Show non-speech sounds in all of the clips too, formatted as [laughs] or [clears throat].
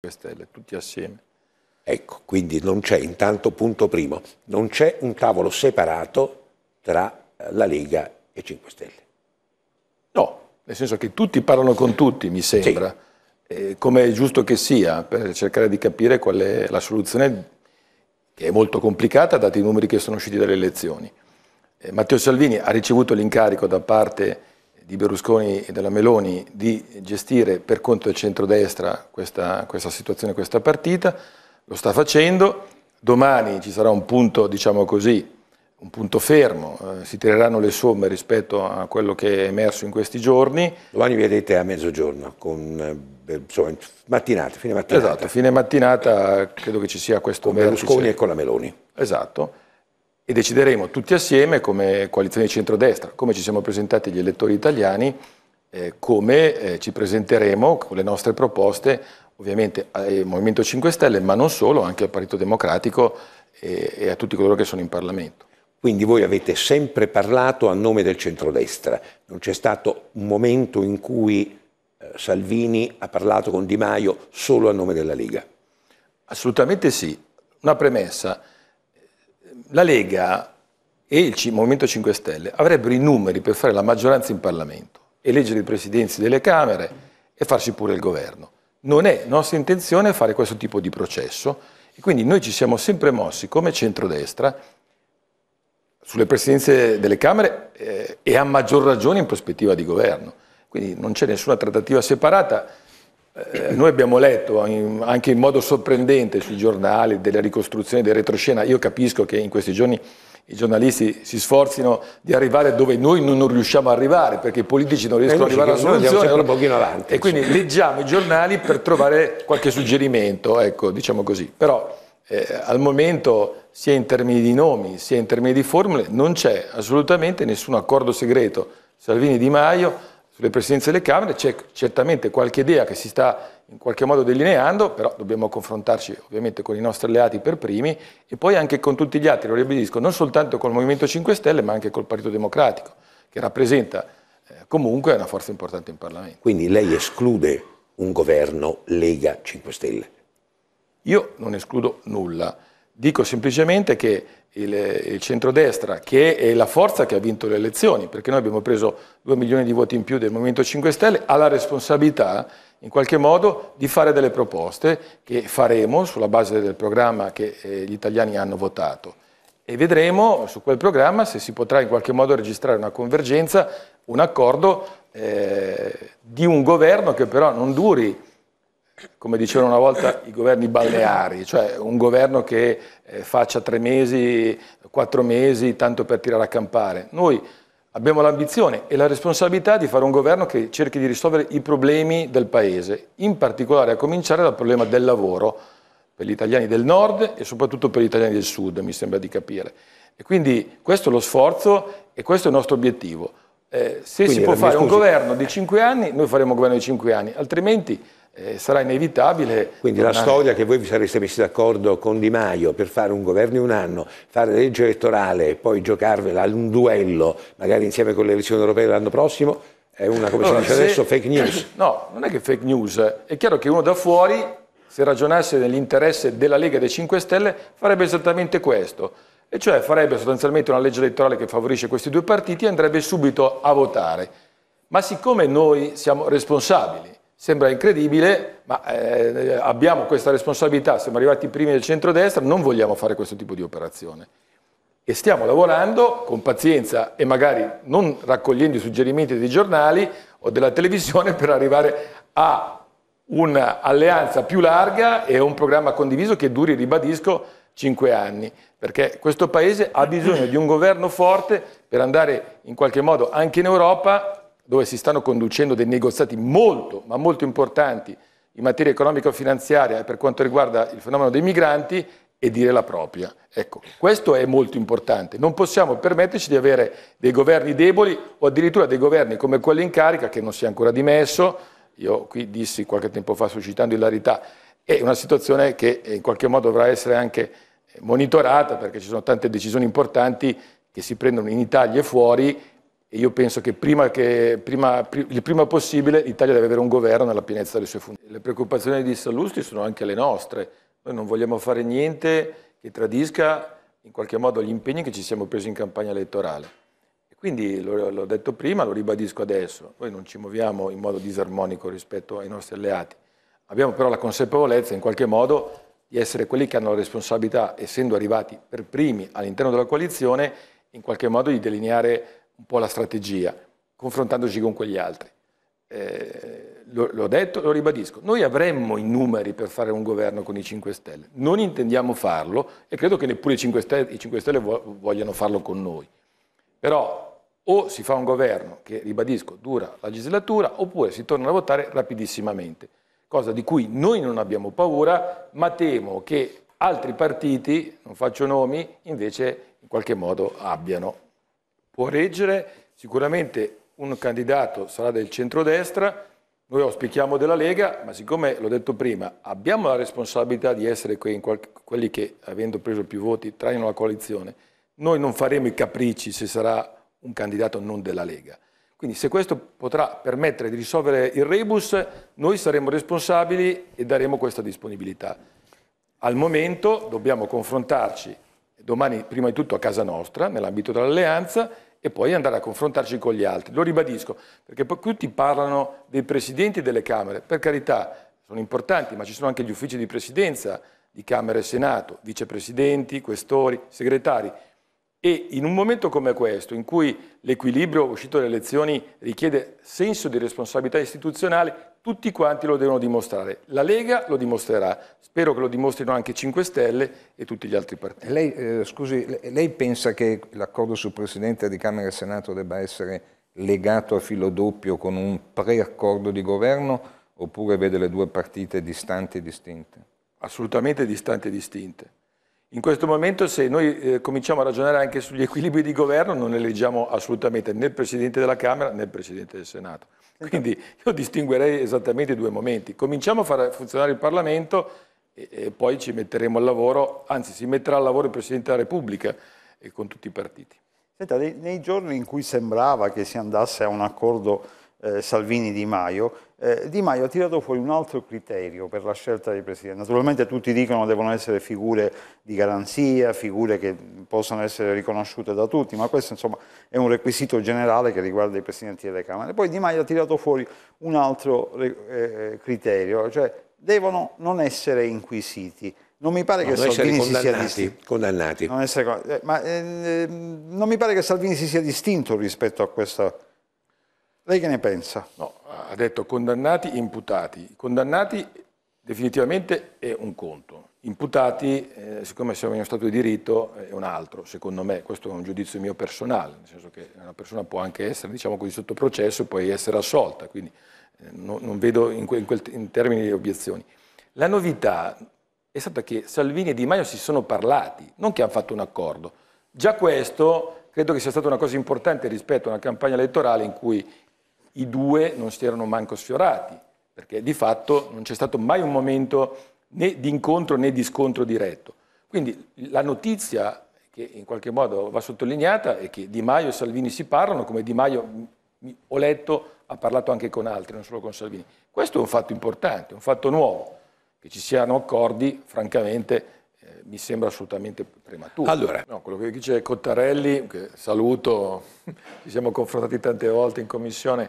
5 Stelle, tutti assieme. Ecco, quindi non c'è, intanto punto primo, non c'è un tavolo separato tra eh, la Lega e 5 Stelle. No, nel senso che tutti parlano con tutti, mi sembra, sì. eh, come è giusto che sia, per cercare di capire qual è la soluzione, che è molto complicata, dati i numeri che sono usciti dalle elezioni. Eh, Matteo Salvini ha ricevuto l'incarico da parte di Berlusconi e della Meloni di gestire per conto del centrodestra questa, questa situazione, questa partita, lo sta facendo, domani ci sarà un punto, diciamo così, un punto fermo, eh, si tireranno le somme rispetto a quello che è emerso in questi giorni. Domani vedete a mezzogiorno, con, eh, insomma, mattinata, fine mattinata. Esatto, fine mattinata credo che ci sia questo... Con Berlusconi e con la Meloni. Esatto e decideremo tutti assieme come coalizione di centrodestra, come ci siamo presentati gli elettori italiani, eh, come eh, ci presenteremo con le nostre proposte ovviamente al eh, Movimento 5 Stelle, ma non solo, anche al Partito Democratico e, e a tutti coloro che sono in Parlamento. Quindi voi avete sempre parlato a nome del centrodestra, non c'è stato un momento in cui eh, Salvini ha parlato con Di Maio solo a nome della Lega? Assolutamente sì. Una premessa, la Lega e il Movimento 5 Stelle avrebbero i numeri per fare la maggioranza in Parlamento, eleggere i presidenzi delle Camere e farci pure il governo. Non è nostra intenzione fare questo tipo di processo e quindi noi ci siamo sempre mossi come centrodestra sulle presidenze delle Camere eh, e a maggior ragione in prospettiva di governo. Quindi non c'è nessuna trattativa separata. Eh, noi abbiamo letto in, anche in modo sorprendente sui giornali delle ricostruzioni del retroscena, io capisco che in questi giorni i giornalisti si sforzino di arrivare dove noi non riusciamo ad arrivare, perché i politici non riescono ad arrivare alla soluzione. Un pochino avanti, e quindi leggiamo i giornali per trovare qualche suggerimento, ecco, diciamo così. Però eh, al momento, sia in termini di nomi, sia in termini di formule, non c'è assolutamente nessun accordo segreto. Salvini Di Maio sulle presidenze delle Camere, c'è certamente qualche idea che si sta in qualche modo delineando, però dobbiamo confrontarci ovviamente con i nostri alleati per primi e poi anche con tutti gli altri, lo ribadisco, non soltanto col Movimento 5 Stelle ma anche col Partito Democratico, che rappresenta eh, comunque una forza importante in Parlamento. Quindi lei esclude un governo Lega 5 Stelle? Io non escludo nulla, dico semplicemente che il, il centrodestra, che è la forza che ha vinto le elezioni, perché noi abbiamo preso 2 milioni di voti in più del Movimento 5 Stelle, ha la responsabilità in qualche modo di fare delle proposte che faremo sulla base del programma che eh, gli italiani hanno votato e vedremo su quel programma se si potrà in qualche modo registrare una convergenza, un accordo eh, di un governo che però non duri come dicevano una volta i governi balneari, cioè un governo che eh, faccia tre mesi, quattro mesi, tanto per tirare a campare. Noi abbiamo l'ambizione e la responsabilità di fare un governo che cerchi di risolvere i problemi del Paese, in particolare a cominciare dal problema del lavoro per gli italiani del nord e soprattutto per gli italiani del sud, mi sembra di capire. E quindi questo è lo sforzo e questo è il nostro obiettivo. Eh, se quindi, si può fare scusi. un governo di cinque anni, noi faremo un governo di cinque anni, altrimenti eh, sarà inevitabile. Quindi la storia che voi vi sareste messi d'accordo con Di Maio per fare un governo in un anno, fare legge elettorale e poi giocarvela ad un duello, magari insieme con le elezioni europee l'anno prossimo, è una, come allora, si dice se, adesso, fake news. [clears throat] No, non è che fake news. È chiaro che uno da fuori, se ragionasse nell'interesse della Lega e dei 5 Stelle, farebbe esattamente questo. E cioè farebbe sostanzialmente una legge elettorale che favorisce questi due partiti e andrebbe subito a votare. Ma siccome noi siamo responsabili Sembra incredibile, ma eh, abbiamo questa responsabilità, siamo arrivati primi del centrodestra, non vogliamo fare questo tipo di operazione. E stiamo lavorando con pazienza e magari non raccogliendo i suggerimenti dei giornali o della televisione [laughs] per arrivare a un'alleanza più larga e un programma condiviso che duri, ribadisco, cinque anni, perché questo Paese ha bisogno di un governo forte per andare in qualche modo anche in Europa dove si stanno conducendo dei negoziati molto, ma molto importanti in materia economico-finanziaria per quanto riguarda il fenomeno dei migranti e dire la propria. Ecco, questo è molto importante. Non possiamo permetterci di avere dei governi deboli o addirittura dei governi come quello in carica che non si è ancora dimesso. Io qui dissi qualche tempo fa suscitando ilarità, è una situazione che in qualche modo dovrà essere anche monitorata perché ci sono tante decisioni importanti che si prendono in Italia e fuori e io penso che, prima che prima, pr il prima possibile l'Italia deve avere un governo nella pienezza delle sue funzioni. Le preoccupazioni di Sallusti sono anche le nostre. Noi non vogliamo fare niente che tradisca in qualche modo gli impegni che ci siamo presi in campagna elettorale. quindi l'ho detto prima, lo ribadisco adesso, noi non ci muoviamo in modo disarmonico rispetto ai nostri alleati. Abbiamo però la consapevolezza in qualche modo di essere quelli che hanno la responsabilità, essendo arrivati per primi all'interno della coalizione, in qualche modo di delineare un po' la strategia, confrontandoci con quegli altri. Eh, l'ho detto, lo ribadisco, noi avremmo i numeri per fare un governo con i 5 Stelle, non intendiamo farlo e credo che neppure i 5 Stelle, i 5 Stelle vogliano farlo con noi. Però o si fa un governo che, ribadisco, dura la legislatura, oppure si torna a votare rapidissimamente, cosa di cui noi non abbiamo paura, ma temo che altri partiti, non faccio nomi, invece in qualche modo abbiano può reggere, sicuramente un candidato sarà del centrodestra, noi auspichiamo della Lega, ma siccome l'ho detto prima, abbiamo la responsabilità di essere quei, quelli che, avendo preso più voti, traino la coalizione. Noi non faremo i capricci se sarà un candidato non della Lega. Quindi se questo potrà permettere di risolvere il rebus, noi saremo responsabili e daremo questa disponibilità. Al momento dobbiamo confrontarci domani prima di tutto a casa nostra, nell'ambito dell'alleanza, e poi andare a confrontarci con gli altri. Lo ribadisco, perché poi tutti parlano dei presidenti delle Camere, per carità sono importanti, ma ci sono anche gli uffici di presidenza di Camera e Senato, vicepresidenti, questori, segretari. E in un momento come questo, in cui l'equilibrio uscito dalle elezioni richiede senso di responsabilità istituzionale, tutti quanti lo devono dimostrare. La Lega lo dimostrerà, spero che lo dimostrino anche 5 Stelle e tutti gli altri partiti. Lei, eh, scusi, lei pensa che l'accordo sul Presidente di Camera e Senato debba essere legato a filo doppio con un preaccordo di governo oppure vede le due partite distanti e distinte? Assolutamente distanti e distinte. In questo momento se noi eh, cominciamo a ragionare anche sugli equilibri di governo non eleggiamo assolutamente né il Presidente della Camera né il Presidente del Senato. Esatto. Quindi io distinguerei esattamente i due momenti. Cominciamo a far funzionare il Parlamento e, e poi ci metteremo al lavoro, anzi si metterà al lavoro il Presidente della Repubblica e con tutti i partiti. Senta, nei giorni in cui sembrava che si andasse a un accordo eh, Salvini-Di Maio, eh, di Maio ha tirato fuori un altro criterio per la scelta dei presidenti. Naturalmente tutti dicono che devono essere figure di garanzia, figure che possono essere riconosciute da tutti, ma questo insomma, è un requisito generale che riguarda i presidenti delle Camere. Poi Di Maio ha tirato fuori un altro eh, eh criterio, cioè devono non essere inquisiti. Non mi pare no, che Salvini si sia distinto. Condannati. Non, essere, eh, ehm, non mi pare che Salvini si sia distinto rispetto a questa lei che ne pensa? No, ha detto condannati, imputati. Condannati definitivamente è un conto. Imputati, eh, siccome siamo in uno Stato di diritto, è un altro, secondo me. Questo è un giudizio mio personale, nel senso che una persona può anche essere, diciamo così, sotto processo e poi essere assolta. Quindi eh, no, non vedo in, quel, in, quel, in termini di obiezioni. La novità è stata che Salvini e Di Maio si sono parlati, non che hanno fatto un accordo. Già questo credo che sia stata una cosa importante rispetto a una campagna elettorale in cui i due non si erano manco sfiorati, perché di fatto non c'è stato mai un momento né di incontro né di scontro diretto. Quindi la notizia che in qualche modo va sottolineata è che Di Maio e Salvini si parlano, come Di Maio mm, ho letto ha parlato anche con altri, non solo con Salvini. Questo è un fatto importante, un fatto nuovo. Che ci siano accordi, francamente, eh, mi sembra assolutamente prematuro. Allora. No, quello che dice Cottarelli, che saluto, [laughs] ci siamo confrontati tante volte in commissione,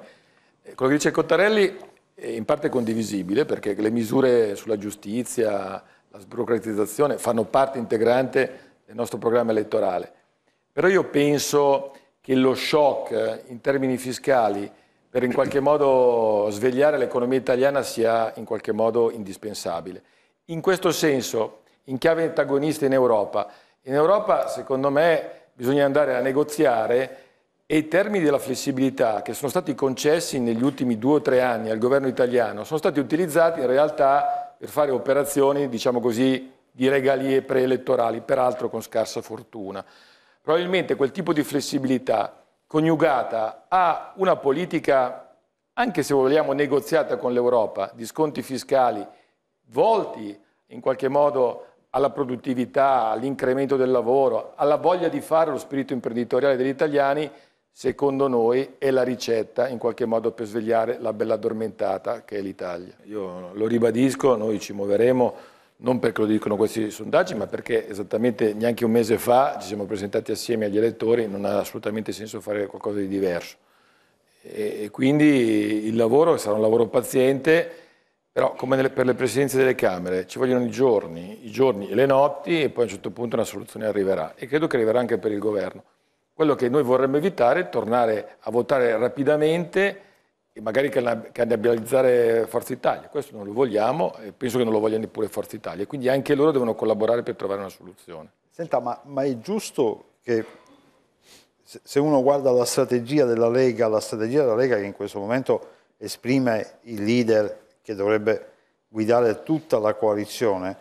quello che dice Cottarelli è in parte condivisibile perché le misure sulla giustizia, la sburocratizzazione fanno parte integrante del nostro programma elettorale. Però io penso che lo shock eh, in termini fiscali per in qualche modo svegliare l'economia italiana sia in qualche modo indispensabile. In questo senso, in chiave antagonista in Europa, in Europa secondo me bisogna andare a negoziare e i termini della flessibilità che sono stati concessi negli ultimi due o tre anni al governo italiano sono stati utilizzati in realtà per fare operazioni, diciamo così, di regalie preelettorali, peraltro con scarsa fortuna. Probabilmente quel tipo di flessibilità coniugata a una politica, anche se vogliamo negoziata con l'Europa, di sconti fiscali volti in qualche modo alla produttività, all'incremento del lavoro, alla voglia di fare lo spirito imprenditoriale degli italiani, secondo noi è la ricetta in qualche modo per svegliare la bella addormentata che è l'Italia. Io lo ribadisco, noi ci muoveremo non perché lo dicono questi sondaggi, ma perché esattamente neanche un mese fa ci siamo presentati assieme agli elettori, non ha assolutamente senso fare qualcosa di diverso. E quindi il lavoro sarà un lavoro paziente, però come per le presidenze delle Camere ci vogliono i giorni, i giorni e le notti e poi a un certo punto una soluzione arriverà e credo che arriverà anche per il governo. Quello che noi vorremmo evitare è tornare a votare rapidamente e magari cannibalizzare Forza Italia. Questo non lo vogliamo e penso che non lo voglia neppure Forza Italia. Quindi anche loro devono collaborare per trovare una soluzione. Senta, ma, ma è giusto che se uno guarda la strategia della Lega, la strategia della Lega che in questo momento esprime il leader che dovrebbe guidare tutta la coalizione,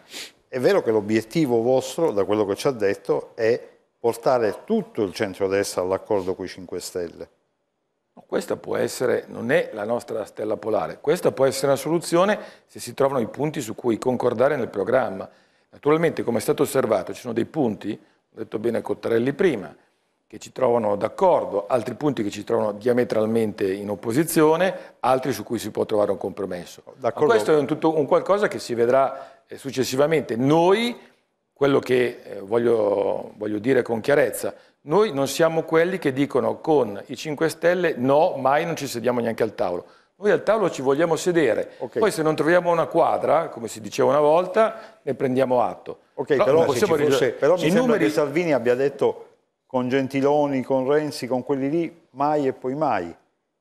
è vero che l'obiettivo vostro, da quello che ci ha detto, è portare tutto il centrodestra all'accordo con i 5 Stelle? Questa può essere, non è la nostra stella polare, questa può essere una soluzione se si trovano i punti su cui concordare nel programma. Naturalmente, come è stato osservato, ci sono dei punti, l'ho detto bene a Cottarelli prima, che ci trovano d'accordo, altri punti che ci trovano diametralmente in opposizione, altri su cui si può trovare un compromesso. questo è un, tutto, un qualcosa che si vedrà eh, successivamente. Noi quello che eh, voglio, voglio, dire con chiarezza, noi non siamo quelli che dicono con i 5 Stelle no, mai non ci sediamo neanche al tavolo. Noi al tavolo ci vogliamo sedere, okay. poi se non troviamo una quadra, come si diceva una volta, ne prendiamo atto. Ok, però, però, possiamo se fosse, però mi sembra numeri... che Salvini abbia detto con Gentiloni, con Renzi, con quelli lì, mai e poi mai.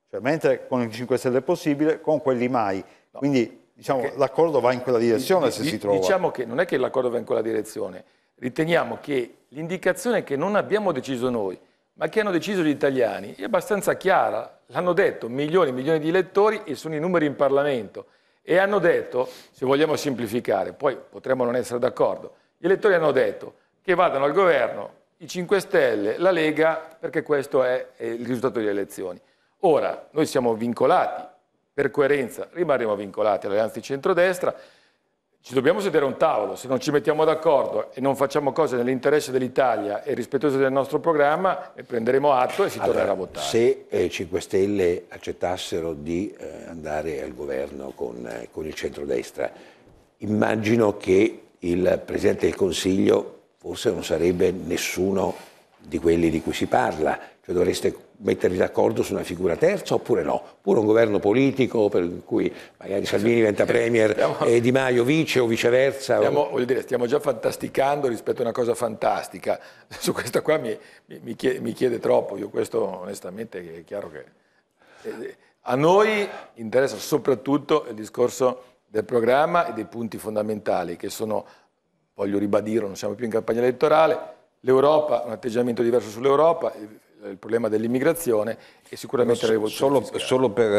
Cioè, mentre con i 5 Stelle è possibile, con quelli mai. No. Quindi diciamo, che, l'accordo va in quella direzione se si trova. Diciamo che non è che l'accordo va in quella direzione, riteniamo che l'indicazione che non abbiamo deciso noi, ma che hanno deciso gli italiani, è abbastanza chiara. L'hanno detto milioni e milioni di elettori e sono i numeri in Parlamento. E hanno detto, se vogliamo semplificare, poi potremmo non essere d'accordo, gli elettori hanno detto che vadano al governo i 5 Stelle, la Lega, perché questo è il risultato delle elezioni. Ora, noi siamo vincolati per coerenza rimarremo vincolati all'alleanza di centrodestra, ci dobbiamo sedere a un tavolo, se non ci mettiamo d'accordo e non facciamo cose nell'interesse dell'Italia e rispettoso del nostro programma, ne prenderemo atto e si allora, tornerà a votare. Se eh, 5 Stelle accettassero di eh, andare al governo con, eh, con il centrodestra, immagino che il Presidente del Consiglio forse non sarebbe nessuno di quelli di cui si parla, cioè dovreste mettervi d'accordo su una figura terza oppure no, oppure un governo politico per cui magari Salvini diventa premier stiamo, e Di Maio vice o viceversa. Stiamo, o... Dire, stiamo, già fantasticando rispetto a una cosa fantastica, [laughs] su questa qua mi, mi, chiede, mi chiede, troppo, io questo onestamente è chiaro che... Eh, a noi interessa soprattutto il discorso del programma e dei punti fondamentali che sono, voglio ribadire, non siamo più in campagna elettorale, L'Europa, un atteggiamento diverso sull'Europa, il problema dell'immigrazione e sicuramente la rivoluzione solo, solo per